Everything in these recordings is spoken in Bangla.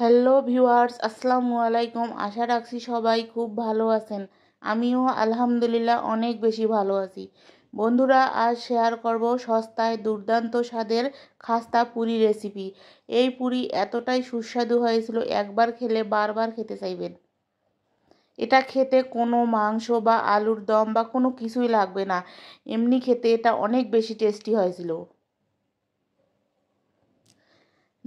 হ্যালো ভিউয়ার্স আসসালামু আলাইকুম আশা রাখছি সবাই খুব ভালো আছেন আমিও আলহামদুলিল্লাহ অনেক বেশি ভালো আছি বন্ধুরা আজ শেয়ার করব সস্তায় দুর্দান্ত স্বাদের খাস্তা পুরি রেসিপি এই পুরি এতটাই সুস্বাদু হয়েছিল একবার খেলে বারবার খেতে চাইবেন এটা খেতে কোনো মাংস বা আলুর দম বা কোনো কিছুই লাগবে না এমনি খেতে এটা অনেক বেশি টেস্টি হয়েছিল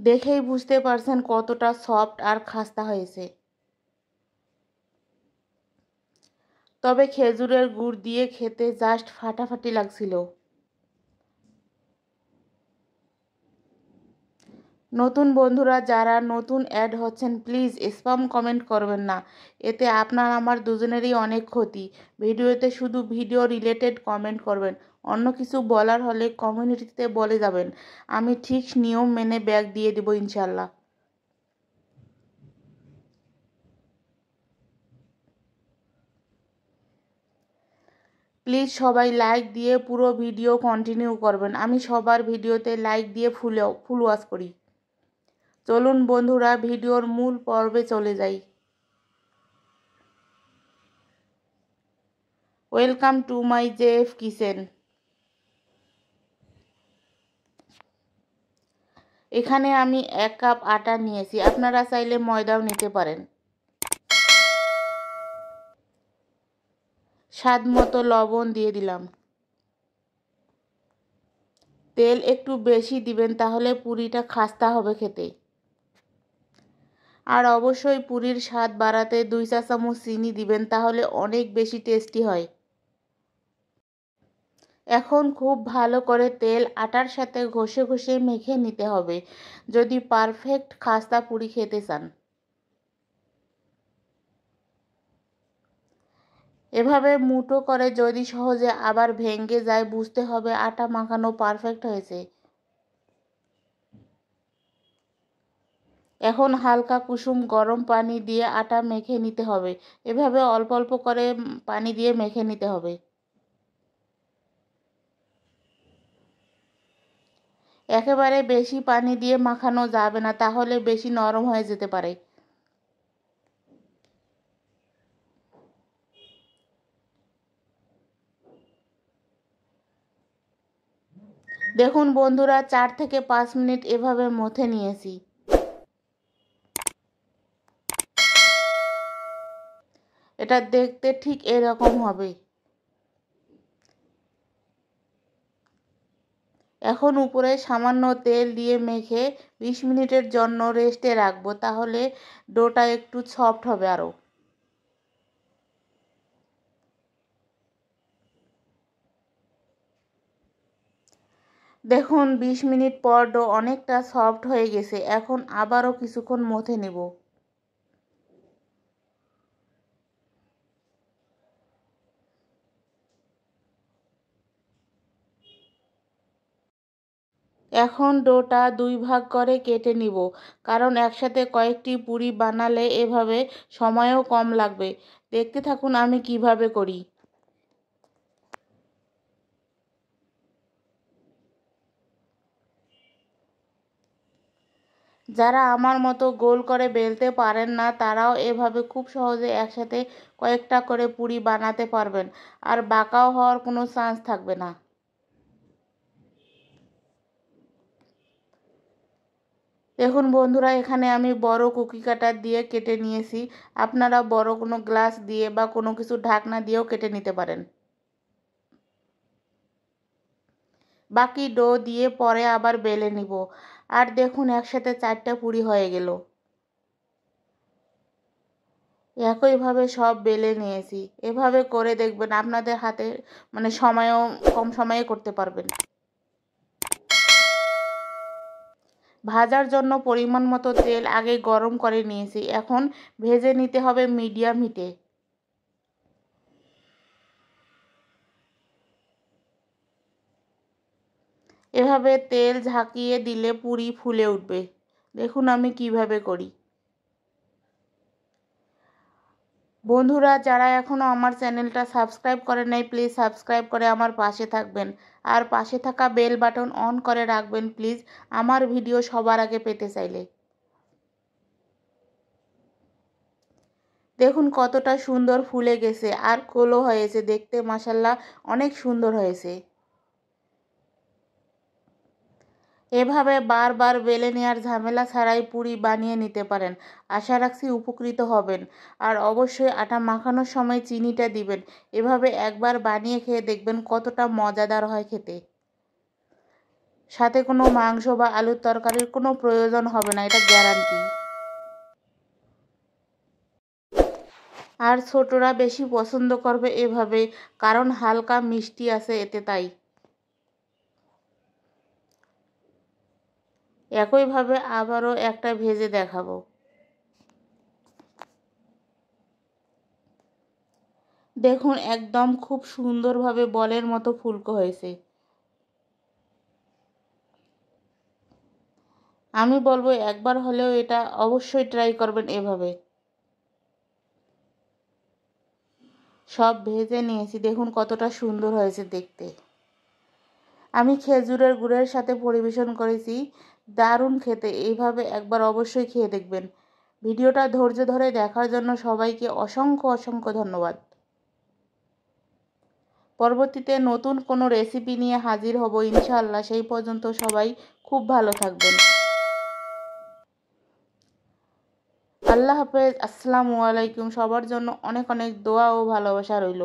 দেখেই বুঝতে পারছেন কতটা সফট আর খাস্তা হয়েছে তবে খেজুরের গুড় দিয়ে খেতে জাস্ট ফাটাফাটি লাগছিল নতুন বন্ধুরা যারা নতুন অ্যাড হচ্ছেন প্লিজ স্পাম কমেন্ট করবেন না এতে আপনার আমার দুজনেরই অনেক ক্ষতি ভিডিওতে শুধু ভিডিও রিলেটেড কমেন্ট করবেন অন্য কিছু বলার হলে কমিউনিটিতে বলে যাবেন আমি ঠিক নিয়ম মেনে ব্যাগ দিয়ে দেব ইনশাল্লাহ প্লিজ সবাই লাইক দিয়ে পুরো ভিডিও কন্টিনিউ করবেন আমি সবার ভিডিওতে লাইক দিয়ে ফুল ফুল ওয়াশ করি চলুন বন্ধুরা ভিডিওর মূল পর্বে চলে যাই welcome to my chef kitchen এখানে আমি এক কাপ আটা নিয়েছি আপনারা চাইলে ময়দাও নিতে পারেন স্বাদ মতো লবণ দিয়ে দিলাম তেল একটু বেশি দিবেন তাহলে পুরিটা খাস্তা হবে খেতে আর অবশ্যই পুরির স্বাদ বাড়াতে দুই চা চামচ চিনি দিবেন তাহলে অনেক বেশি টেস্টি হয় এখন খুব ভালো করে তেল আটার সাথে ঘষে ঘষে মেখে নিতে হবে যদি পারফেক্ট খাস্তা পুরি খেতে চান এভাবে মুঠো করে যদি সহজে আবার ভেঙে যায় বুঝতে হবে আটা মাখানো পারফেক্ট হয়েছে এখন হালকা কুসুম গরম পানি দিয়ে আটা মেখে নিতে হবে এভাবে অল্প অল্প করে পানি দিয়ে মেখে নিতে হবে একেবারে বেশি পানি দিয়ে মাখানো যাবে না তাহলে বেশি নরম হয়ে যেতে পারে দেখুন বন্ধুরা চার থেকে পাঁচ মিনিট এভাবে মথে নিয়েছি এটা দেখতে ঠিক এরকম হবে এখন উপরে সামান্য তেল দিয়ে মেখে বিশ মিনিটের জন্য রেস্টে রাখবো তাহলে ডোটা একটু সফট হবে আরও দেখুন বিশ মিনিট পর ডো অনেকটা সফট হয়ে গেছে এখন আবারও কিছুক্ষণ মথে নেব এখন ডোটা দুই ভাগ করে কেটে নিব কারণ একসাথে কয়েকটি পুরি বানালে এভাবে সময়ও কম লাগবে দেখতে থাকুন আমি কিভাবে করি যারা আমার মতো গোল করে বেলতে পারেন না তারাও এভাবে খুব সহজে একসাথে কয়েকটা করে পুরি বানাতে পারবেন আর বাঁকাও হওয়ার কোনো চান্স থাকবে না দেখুন বন্ধুরা এখানে আমি বড় কুকি কাটার দিয়ে কেটে নিয়েছি আপনারা বড় কোনো গ্লাস দিয়ে বা কোনো কিছু ঢাকনা দিয়েও কেটে নিতে পারেন বাকি ডো দিয়ে পরে আবার বেলে নিব আর দেখুন একসাথে চারটা পুরি হয়ে গেল একইভাবে সব বেলে নিয়েছি এভাবে করে দেখবেন আপনাদের হাতে মানে সময়ও কম সময়ে করতে পারবেন ভাজার জন্য পরিমাণ মতো তেল আগে গরম করে নিয়েছি এখন ভেজে নিতে হবে মিডিয়াম হিটে এভাবে তেল ঝাঁকিয়ে দিলে পুরি ফুলে উঠবে দেখুন আমি কিভাবে করি বন্ধুরা যারা এখনও আমার চ্যানেলটা সাবস্ক্রাইব করে নাই প্লিজ সাবস্ক্রাইব করে আমার পাশে থাকবেন আর পাশে থাকা বেল বাটন অন করে রাখবেন প্লিজ আমার ভিডিও সবার আগে পেতে চাইলে দেখুন কতটা সুন্দর ফুলে গেছে আর কোলো হয়েছে দেখতে মাসাল্লাহ অনেক সুন্দর হয়েছে এভাবে বারবার বেলে নেওয়ার ঝামেলা ছাড়াই পুরি বানিয়ে নিতে পারেন আশা রাখছি উপকৃত হবেন আর অবশ্যই আটা মাখানোর সময় চিনিটা দিবেন এভাবে একবার বানিয়ে খেয়ে দেখবেন কতটা মজাদার হয় খেতে সাথে কোনো মাংস বা আলুর তরকারির কোনো প্রয়োজন হবে না এটা গ্যারান্টি আর ছোটরা বেশি পছন্দ করবে এভাবে কারণ হালকা মিষ্টি আছে এতে তাই একইভাবে আবারও একটা ভেজে দেখাবো দেখুন একদম খুব সুন্দরভাবে বলের মতো ফুলকো হয়েছে আমি বলবো একবার হলেও এটা অবশ্যই ট্রাই করবেন এভাবে সব ভেজে নিয়েছি দেখুন কতটা সুন্দর হয়েছে দেখতে আমি খেজুরের গুড়ের সাথে পরিবেশন করেছি দারুণ খেতে এইভাবে একবার অবশ্যই খেয়ে দেখবেন ভিডিওটা ধৈর্য ধরে দেখার জন্য সবাইকে অসংখ্য অসংখ্য ধন্যবাদ পরবর্তীতে নতুন কোনো রেসিপি নিয়ে হাজির হব ইনশাআল্লাহ সেই পর্যন্ত সবাই খুব ভালো থাকবেন আল্লাহ হাফেজ আসসালামু আলাইকুম সবার জন্য অনেক অনেক দোয়া ও ভালোবাসা রইল